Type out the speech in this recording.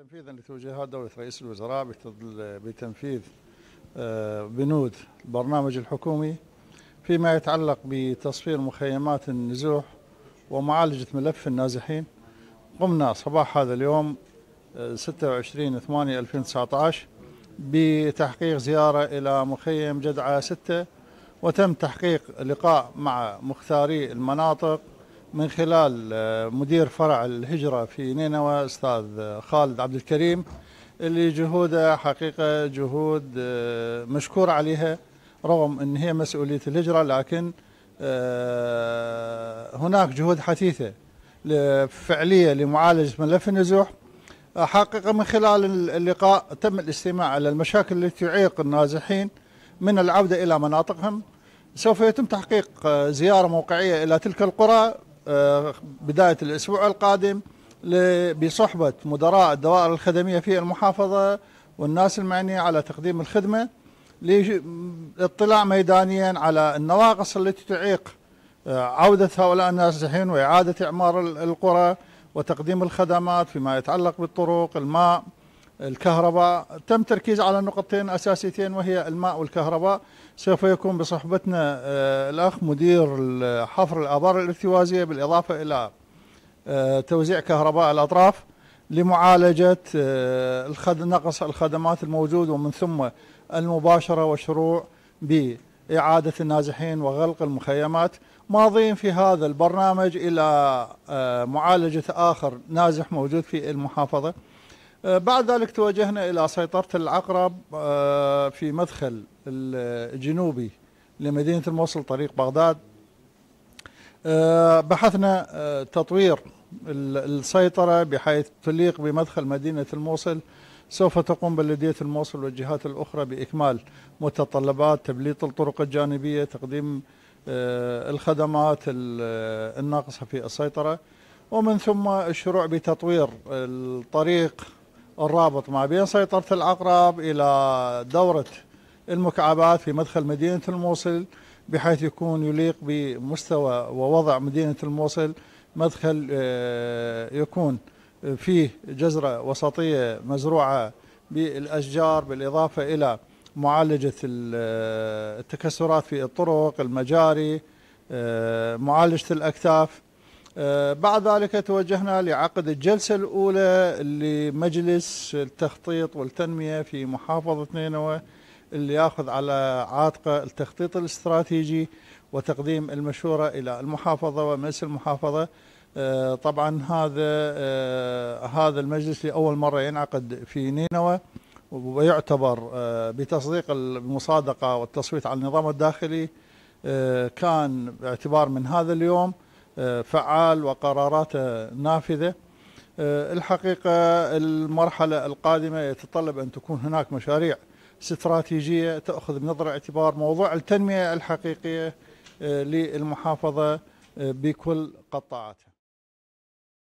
تنفيذا لتوجيهات دولة رئيس الوزراء بتنفيذ آه، بنود البرنامج الحكومي فيما يتعلق بتصفير مخيمات النزوح ومعالجة ملف النازحين قمنا صباح هذا اليوم 26 8 2019 بتحقيق زيارة إلى مخيم جدعة 6 وتم تحقيق لقاء مع مختاري المناطق من خلال آه، مدير فرع الهجرة في نينوى أستاذ آه، خالد عبد الكريم اللي جهوده آه، حقيقة جهود مشكور عليها رغم أن هي مسؤولية الهجرة لكن هناك جهود حثيثة فعلية لمعالجة ملف النزوح حقيقة من خلال اللقاء تم الاستماع على المشاكل التي تعيق النازحين من العودة إلى مناطقهم سوف يتم تحقيق زيارة موقعية إلى تلك القرى آه، بداية الأسبوع القادم بصحبة مدراء الدوائر الخدمية في المحافظة والناس المعنية على تقديم الخدمة للاطلاع ميدانيا على النواقص التي تعيق آه، عودة هؤلاء النازحين وإعادة إعمار القرى وتقديم الخدمات فيما يتعلق بالطرق الماء الكهرباء تم تركيز على نقطتين أساسيتين وهي الماء والكهرباء سوف يكون بصحبتنا آه، الأخ مدير حفر الآبار الارتوازية بالإضافة إلى آه، توزيع كهرباء الأطراف لمعالجة آه، نقص الخدمات الموجود ومن ثم المباشرة والشروع بإعادة النازحين وغلق المخيمات ماضين في هذا البرنامج إلى معالجة آخر نازح موجود في المحافظة آه، بعد ذلك توجهنا إلى سيطرة العقرب آه، في مدخل الجنوبي لمدينة الموصل طريق بغداد آه، بحثنا تطوير السيطرة بحيث تليق بمدخل مدينة الموصل سوف تقوم بلدية الموصل والجهات الأخرى بإكمال متطلبات تبليط الطرق الجانبية تقديم الخدمات الناقصة في السيطرة ومن ثم الشروع بتطوير الطريق الرابط ما بين سيطرة العقرب إلى دورة المكعبات في مدخل مدينة الموصل بحيث يكون يليق بمستوى ووضع مدينة الموصل مدخل آه، يكون فيه جزرة وسطية مزروعة بالأشجار بالإضافة إلى معالجة آه، التكسرات في الطرق المجاري آه، معالجة الأكتاف آه، بعد ذلك توجهنا لعقد الجلسة الأولى لمجلس التخطيط والتنمية في محافظة نينوى اللي ياخذ على عاتقه التخطيط الاستراتيجي وتقديم المشورة إلى المحافظة ومجلس المحافظة آه، طبعا هذا آه، هذا المجلس لأول مرة ينعقد في نينوى ويعتبر بتصديق المصادقة والتصويت على النظام الداخلي كان باعتبار من هذا اليوم آه، فعال وقرارات نافذة آه، الحقيقة المرحلة القادمة يتطلب أن تكون هناك مشاريع استراتيجية تأخذ بنظره الاعتبار موضوع التنمية الحقيقية آه، للمحافظة بكل قطاعاتها